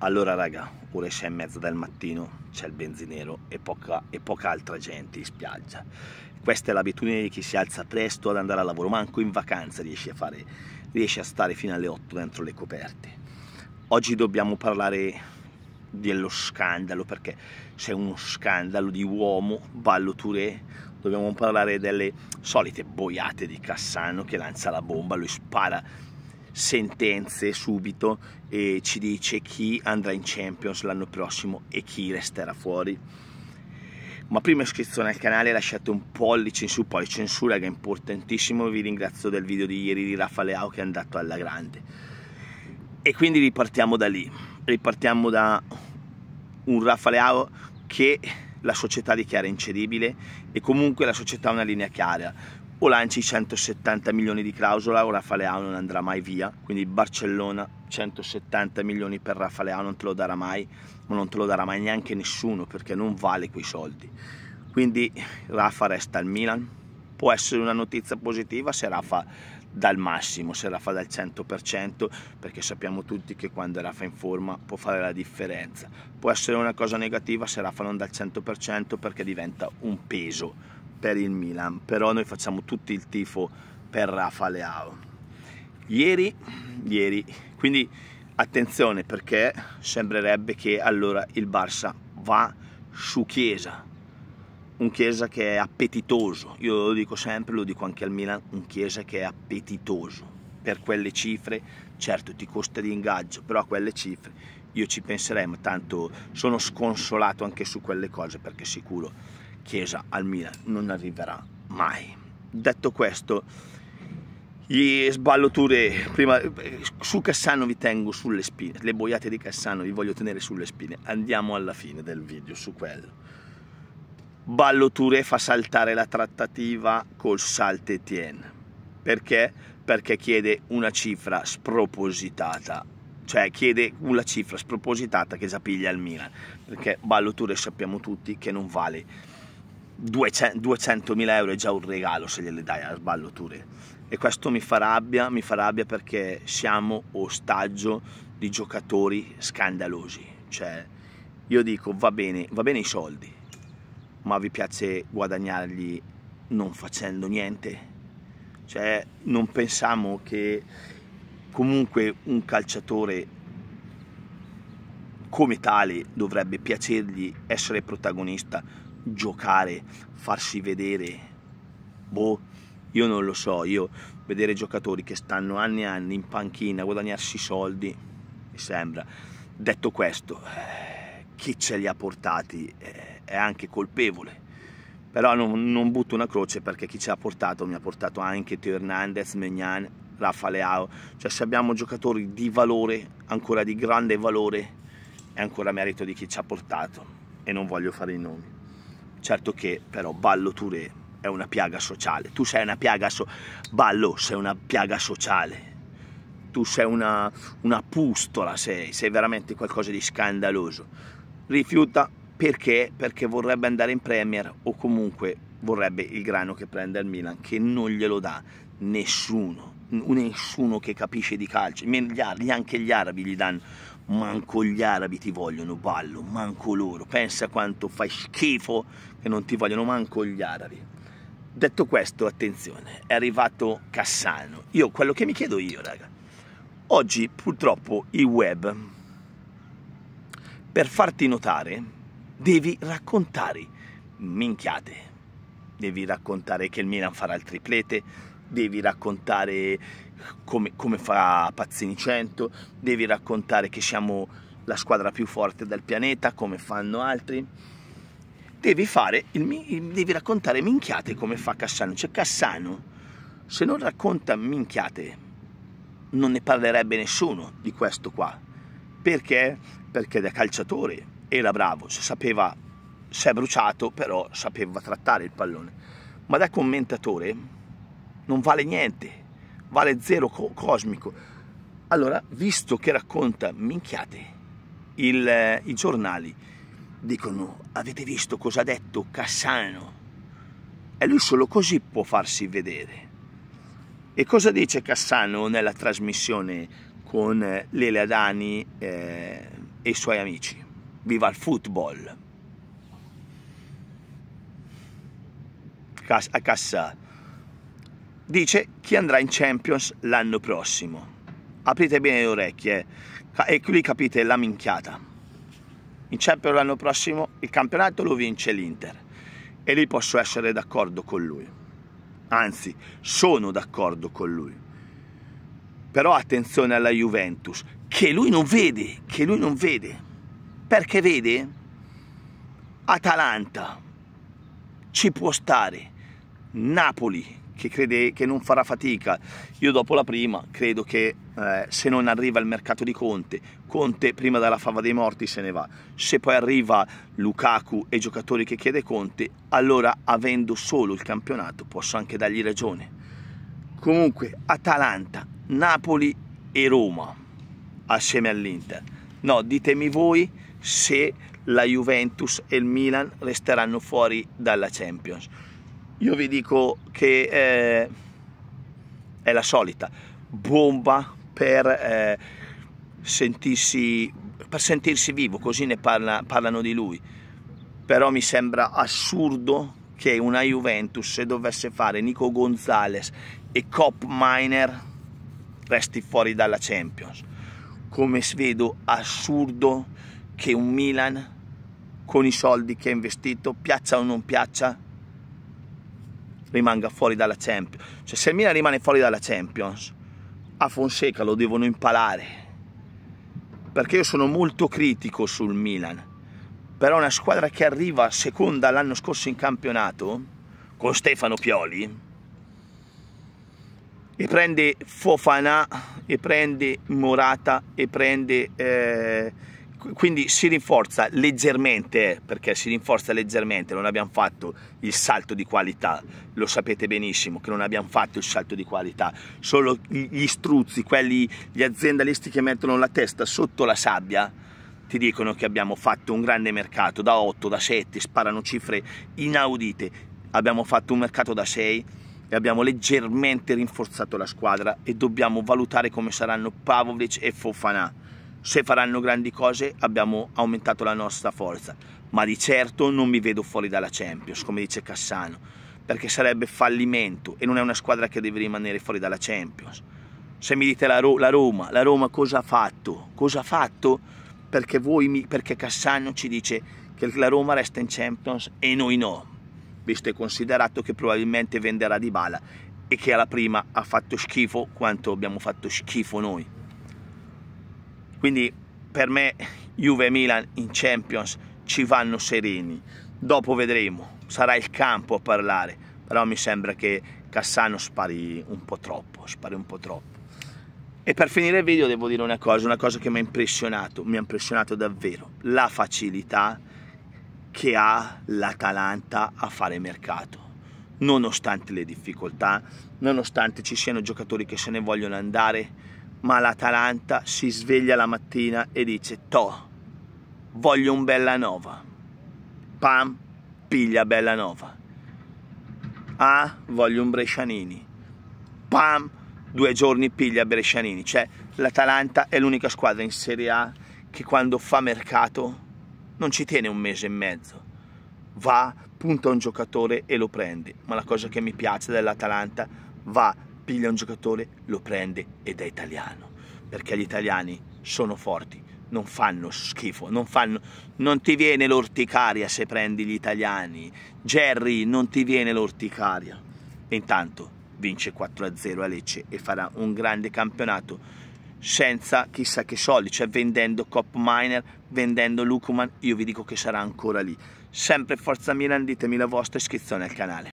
Allora raga, ore 6 e mezza del mattino c'è il benzinero e poca, e poca altra gente in spiaggia. Questa è l'abitudine di chi si alza presto ad andare al lavoro, manco in vacanza riesce a, fare, riesce a stare fino alle 8 dentro le coperte. Oggi dobbiamo parlare dello scandalo perché c'è uno scandalo di uomo, ballo Touré, dobbiamo parlare delle solite boiate di Cassano che lancia la bomba, lui spara sentenze subito e ci dice chi andrà in Champions l'anno prossimo e chi resterà fuori. Ma prima iscrizione al canale lasciate un pollice in su, poi censura che è importantissimo, vi ringrazio del video di ieri di Rafa Leao che è andato alla grande. E quindi ripartiamo da lì, ripartiamo da un Rafa Leao che la società dichiara incedibile e comunque la società ha una linea chiara o lanci 170 milioni di clausola o Rafa Leao non andrà mai via, quindi Barcellona 170 milioni per Rafa Leao non te lo darà mai, ma non te lo darà mai neanche nessuno perché non vale quei soldi. Quindi Rafa resta al Milan, può essere una notizia positiva se Rafa dal massimo, se Rafa dal 100%, perché sappiamo tutti che quando Rafa in forma può fare la differenza. Può essere una cosa negativa se Rafa non dal 100% perché diventa un peso per il Milan, però noi facciamo tutto il tifo per Rafa Leao. Ieri, ieri, quindi attenzione perché sembrerebbe che allora il Barça va su Chiesa, un Chiesa che è appetitoso, io lo dico sempre, lo dico anche al Milan, un Chiesa che è appetitoso, per quelle cifre, certo ti costa di ingaggio, però a quelle cifre io ci penserei, ma tanto sono sconsolato anche su quelle cose perché sicuro Chiesa al Milan non arriverà mai. Detto questo, gli sballoture prima su Cassano vi tengo sulle spine, le boiate di Cassano vi voglio tenere sulle spine. Andiamo alla fine del video su quello. Balloture fa saltare la trattativa col Salt Etienne. Perché? Perché chiede una cifra spropositata cioè chiede una cifra spropositata che già piglia il Milan, perché Balloture sappiamo tutti che non vale 200.000 euro è già un regalo se gliele dai a sballo Touré e questo mi fa rabbia, mi fa rabbia perché siamo ostaggio di giocatori scandalosi, cioè io dico va bene, va bene i soldi, ma vi piace guadagnarli non facendo niente, cioè non pensiamo che comunque un calciatore come tale dovrebbe piacergli essere protagonista giocare, farsi vedere. Boh, io non lo so, io vedere giocatori che stanno anni e anni in panchina a guadagnarsi soldi, mi sembra. Detto questo, chi ce li ha portati eh, è anche colpevole. Però non, non, butto una croce perché chi ce l'ha portato mi ha portato anche Teo Hernandez, Megnan, Rafa Leao. Cioè se abbiamo giocatori di valore, ancora di grande valore, è ancora merito di chi ci ha portato. E non voglio fare i nomi. Certo che però Ballo Touré è una piaga sociale. Tu sei una piaga sociale. Ballo, sei una piaga sociale. Tu sei una, una pustola, sei, sei veramente qualcosa di scandaloso. Rifiuta perché? Perché vorrebbe andare in Premier o comunque vorrebbe il grano che prende al Milan, che non glielo dà nessuno, nessuno che capisce di calcio, neanche gli arabi gli danno manco gli arabi ti vogliono, ballo, manco loro. Pensa quanto fai schifo che non ti vogliono manco gli arabi. Detto questo, attenzione, è arrivato Cassano. Io quello che mi chiedo io, raga. Oggi purtroppo i web per farti notare devi raccontare minchiate. Devi raccontare che il Milan farà il triplete, devi raccontare come, come fa Pazzini 100, devi raccontare che siamo la squadra più forte del pianeta, come fanno altri. Devi, fare il, devi raccontare minchiate come fa Cassano. Cioè Cassano, se non racconta minchiate, non ne parlerebbe nessuno di questo qua. Perché? Perché da calciatore era bravo, si sapeva, si è bruciato, però sapeva trattare il pallone. Ma da commentatore non vale niente, vale zero co cosmico. Allora, visto che racconta minchiate, il, i giornali dicono avete visto cosa ha detto Cassano? E lui solo così può farsi vedere. E cosa dice Cassano nella trasmissione con Lele Adani eh, e i suoi amici? Viva il football! Cas- a Cassano dice chi andrà in Champions l'anno prossimo. Aprite bene le orecchie e qui capite la minchiata. In Champions l'anno prossimo il campionato lo vince l'Inter e lì posso essere d'accordo con lui. Anzi, sono d'accordo con lui. Però attenzione alla Juventus, che lui non vede, che lui non vede. Perché vede? Atalanta ci può stare, Napoli che crede che non farà fatica. Io dopo la prima credo che eh, se non arriva il mercato di Conte, Conte prima dalla fava dei morti se ne va. Se poi arriva Lukaku e i giocatori che chiede Conte, allora avendo solo il campionato posso anche dargli ragione. Comunque Atalanta, Napoli e Roma assieme all'Inter. No, ditemi voi se la Juventus e il Milan resteranno fuori dalla Champions io vi dico che eh, è la solita bomba per, eh, sentirsi, per sentirsi vivo, così ne parla, parlano di lui. Però mi sembra assurdo che una Juventus, se dovesse fare Nico Gonzalez e Cop Miner, resti fuori dalla Champions. Come vedo assurdo che un Milan, con i soldi che ha investito, piaccia o non piaccia, rimanga fuori dalla Champions. Cioè se il Milan rimane fuori dalla Champions, a Fonseca lo devono impalare. Perché io sono molto critico sul Milan. Però una squadra che arriva seconda l'anno scorso in campionato, con Stefano Pioli, e prende Fofana, e prende Morata, e prende... Eh, quindi si rinforza leggermente perché si rinforza leggermente non abbiamo fatto il salto di qualità lo sapete benissimo che non abbiamo fatto il salto di qualità solo gli struzzi quelli gli aziendalisti che mettono la testa sotto la sabbia ti dicono che abbiamo fatto un grande mercato da 8 da 7 sparano cifre inaudite abbiamo fatto un mercato da 6 e abbiamo leggermente rinforzato la squadra e dobbiamo valutare come saranno Pavlovic e Fofana se faranno grandi cose abbiamo aumentato la nostra forza, ma di certo non mi vedo fuori dalla Champions, come dice Cassano, perché sarebbe fallimento e non è una squadra che deve rimanere fuori dalla Champions. Se mi dite la, Ro la Roma, la Roma cosa ha fatto? Cosa ha fatto? Perché, mi, perché Cassano ci dice che la Roma resta in Champions e noi no, visto e considerato che probabilmente venderà Dybala e che alla prima ha fatto schifo quanto abbiamo fatto schifo noi. Quindi per me Juve e Milan in Champions ci vanno sereni. Dopo vedremo, sarà il campo a parlare, però mi sembra che Cassano spari un po' troppo, spari un po' troppo. E per finire il video devo dire una cosa, una cosa che mi ha impressionato, mi ha impressionato davvero, la facilità che ha l'Atalanta a fare mercato nonostante le difficoltà, nonostante ci siano giocatori che se ne vogliono andare, ma l'Atalanta si sveglia la mattina e dice to, voglio un Bellanova. Pam, piglia Bellanova. Ah, voglio un Brescianini. Pam, due giorni piglia Brescianini. Cioè l'Atalanta è l'unica squadra in Serie A che quando fa mercato non ci tiene un mese e mezzo. Va, punta un giocatore e lo prende. Ma la cosa che mi piace dell'Atalanta va piglia un giocatore, lo prende ed è italiano, perché gli italiani sono forti, non fanno schifo, non, fanno, non ti viene l'orticaria se prendi gli italiani, Jerry non ti viene l'orticaria. Intanto vince 4-0 a Lecce e farà un grande campionato senza chissà che soldi, cioè vendendo Cop Miner, vendendo Lucuman, io vi dico che sarà ancora lì. Sempre Forza Milan, ditemi la vostra iscrizione al canale.